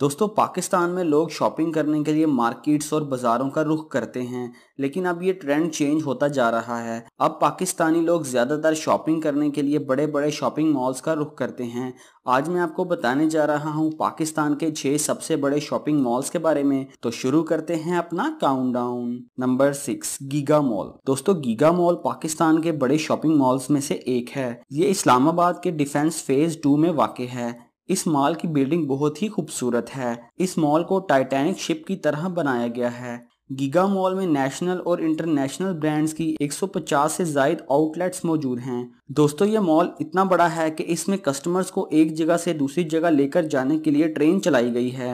दोस्तों पाकिस्तान में लोग शॉपिंग करने के लिए मार्केट्स और बाज़ारों का रुख करते हैं लेकिन अब ये ट्रेंड चेंज होता जा रहा है अब पाकिस्तानी लोग ज़्यादातर शॉपिंग करने के लिए बड़े बड़े शॉपिंग मॉल्स का रुख करते हैं आज मैं आपको बताने जा रहा हूँ पाकिस्तान के छः सबसे बड़े शॉपिंग मॉल्स के बारे में तो शुरू करते हैं अपना count number six Giga mall दोस्तों गीगा मॉल पाकिस्तान के बड़े शॉपिंग मॉल्स में से एक है ये इस्लामाबाद के डिफेंस फेज टू में वाक़ है इस मॉल की बिल्डिंग बहुत ही खूबसूरत है इस मॉल को टाइटैनिक शिप की तरह बनाया गया है गीगा मॉल में नेशनल और इंटरनेशनल ब्रांड्स की 150 से जायद आउटलेट्स मौजूद हैं दोस्तों ये मॉल इतना बड़ा है कि इसमें कस्टमर्स को एक जगह से दूसरी जगह लेकर जाने के लिए ट्रेन चलाई गई है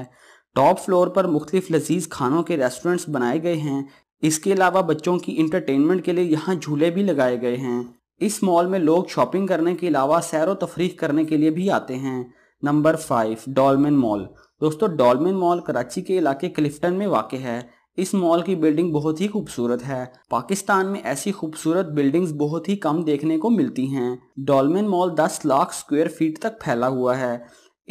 टॉप फ्लोर पर मुख्तलिफ लजीज खानों के रेस्टोरेंट्स बनाए गए हैं इसके अलावा बच्चों की इंटरटेनमेंट के लिए यहाँ झूले भी लगाए गए हैं इस मॉल में लोग शॉपिंग करने के अलावा सैर व तफरी करने के लिए भी आते हैं नंबर फाइव डॉलमेन मॉल दोस्तों डॉलमेन मॉल कराची के इलाके क्लिफ्टन में वाक़ है इस मॉल की बिल्डिंग बहुत ही खूबसूरत है पाकिस्तान में ऐसी खूबसूरत बिल्डिंग्स बहुत ही कम देखने को मिलती हैं Dolmen mall 10 lakh square feet तक फैला हुआ है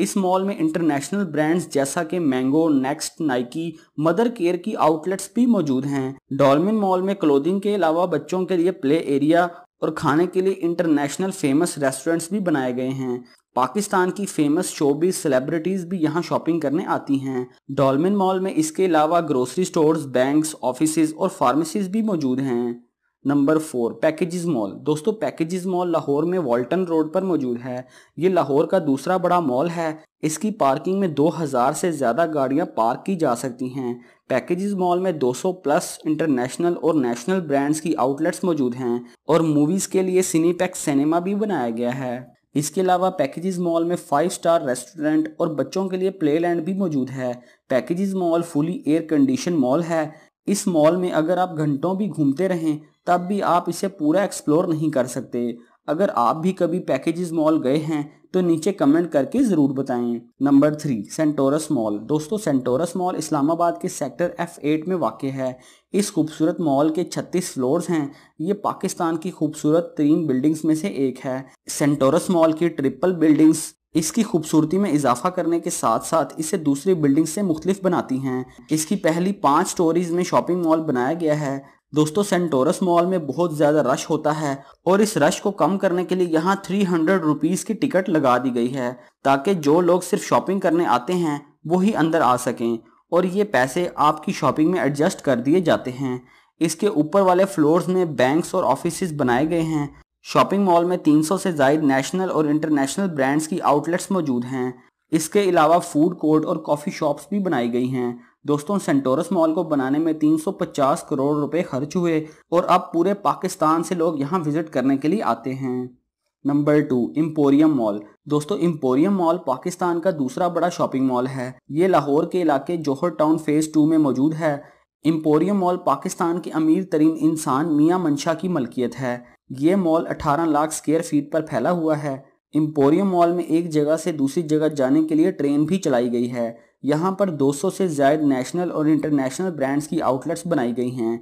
इस मॉल में इंटरनेशनल ब्रांड्स जैसा कि Mango Next Nike Mothercare की आउटलेट्स भी मौजूद हैं डॉलमिन मॉल में क्लोदिंग के अलावा बच्चों के लिए प्ले एरिया और खाने के लिए इंटरनेशनल फेमस रेस्टोरेंट्स भी बनाए गए हैं पाकिस्तान की फेमस शोबिस सेलिब्रिटीज भी यहाँ शॉपिंग करने आती हैं डॉलमिन मॉल में इसके अलावा ग्रोसरी स्टोर्स बैंक्स ऑफिस और फार्मेसीज भी मौजूद हैं नंबर फोर पैकेजेस मॉल दोस्तों पैकेजेस मॉल लाहौर में वॉल्टन रोड पर मौजूद है ये लाहौर का दूसरा बड़ा मॉल है इसकी पार्किंग में 2000 से ज़्यादा गाड़ियां पार्क की जा सकती हैं पैकेजेस मॉल में 200 प्लस इंटरनेशनल और नेशनल ब्रांड्स की आउटलेट्स मौजूद हैं और मूवीज़ के लिए सिनीपैक्स सिनेमा भी बनाया गया है इसके अलावा पैकेजेस मॉल में फाइव स्टार रेस्टोरेंट और बच्चों के लिए प्लेलैंड भी मौजूद है Packages mall fully air condition mall है इस मॉल में अगर आप घंटों भी घूमते रहें तब भी आप इसे पूरा एक्सप्लोर नहीं कर सकते अगर आप भी कभी पैकेजेस मॉल गए हैं तो नीचे कमेंट करके जरूर बताएं नंबर थ्री सेंटोरस मॉल दोस्तों सेंटोरस मॉल इस्लामाबाद के सेक्टर एफ एट में वाक़ है इस खूबसूरत मॉल के 36 फ्लोर्स हैं ये पाकिस्तान की खूबसूरत तीन बिल्डिंग्स में से एक है सेंटोरस मॉल की ट्रिपल बिल्डिंग्स इसकी खूबसूरती में इजाफा करने के साथ साथ इसे दूसरी बिल्डिंग से मुख्तलिफ बनाती हैं इसकी पहली पाँच स्टोरीज में शॉपिंग मॉल बनाया गया है दोस्तों सेंटोरस मॉल में बहुत ज़्यादा रश होता है और इस रश को कम करने के लिए यहाँ थ्री हंड्रेड रुपीज़ की टिकट लगा दी गई है ताकि जो लोग सिर्फ शॉपिंग करने आते हैं वो ही अंदर आ सकें और ये पैसे आपकी शॉपिंग में एडजस्ट कर दिए जाते हैं इसके ऊपर वाले फ्लोर्स में बैंक्स और ऑफिस बनाए गए हैं शॉपिंग मॉल में 300 से जायद नेशनल और इंटरनेशनल ब्रांड्स की आउटलेट्स मौजूद हैं इसके अलावा फूड कोर्ट और कॉफ़ी शॉप्स भी बनाई गई हैं दोस्तों सेंटोरस मॉल को बनाने में 350 करोड़ रुपए खर्च हुए और अब पूरे पाकिस्तान से लोग यहाँ विजिट करने के लिए आते हैं नंबर टू इम्पोरियम मॉल दोस्तों इम्पोरियम मॉल पाकिस्तान का दूसरा बड़ा शॉपिंग मॉल है ये लाहौर के इलाके जोहर टाउन फेज टू में मौजूद है इम्पोरियम मॉल पाकिस्तान के अमीर तरीन इंसान मियाँ मंशा की मलकियत है ये मॉल 18 लाख स्क्वेयर फीट पर फैला हुआ है इम्पोरियम मॉल में एक जगह से दूसरी जगह जाने के लिए ट्रेन भी चलाई गई है यहाँ पर 200 से ज्यादा नेशनल और इंटरनेशनल ब्रांड्स की आउटलेट्स बनाई गई हैं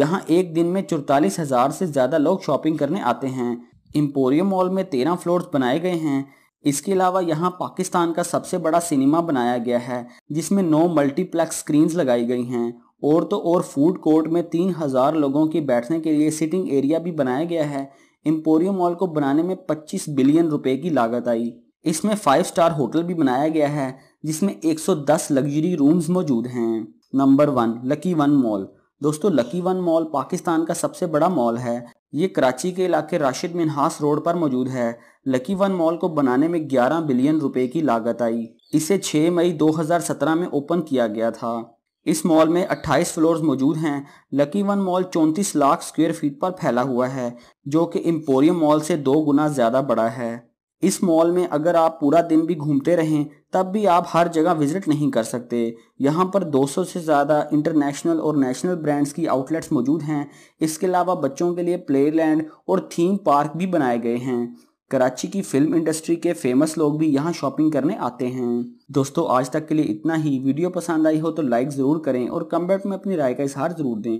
यहाँ एक दिन में चौतालीस हज़ार से ज़्यादा लोग शॉपिंग करने आते हैं इम्पोरियम मॉल में तेरह फ्लोर्स बनाए गए हैं इसके अलावा यहाँ पाकिस्तान का सबसे बड़ा सिनेमा बनाया गया है जिसमें नौ मल्टीप्लेक्स स्क्रीन्स लगाई गई हैं और तो और फूड कोर्ट में तीन हज़ार लोगों के बैठने के लिए सिटिंग एरिया भी बनाया गया है एम्पोरियम मॉल को बनाने में 25 बिलियन रुपए की लागत आई इसमें फाइव स्टार होटल भी बनाया गया है जिसमें 110 लग्जरी रूम्स मौजूद हैं number one Lucky One mall दोस्तों लकी वन मॉल पाकिस्तान का सबसे बड़ा मॉल है ये कराची के इलाके राशिद मिनहास रोड पर मौजूद है लकी वन मॉल को बनाने में 11 बिलियन रुपए की लागत आई इसे 6 मई 2017 में ओपन किया गया था इस मॉल में 28 फ्लोर्स मौजूद हैं Lucky One mall 34 lakh square feet पर फैला हुआ है जो कि एम्पोरियम मॉल से दो गुना ज़्यादा बड़ा है इस मॉल में अगर आप पूरा दिन भी घूमते रहें तब भी आप हर जगह विजिट नहीं कर सकते यहाँ पर 200 से ज़्यादा इंटरनेशनल और नेशनल ब्रांड्स की आउटलेट्स मौजूद हैं इसके अलावा बच्चों के लिए प्लेलैंड और थीम पार्क भी बनाए गए हैं कराची की फिल्म इंडस्ट्री के फेमस लोग भी यहाँ शॉपिंग करने आते हैं दोस्तों आज तक के लिए इतना ही वीडियो पसंद आई हो तो लाइक ज़रूर करें और कमेंट में अपनी राय का इजहार ज़रूर दें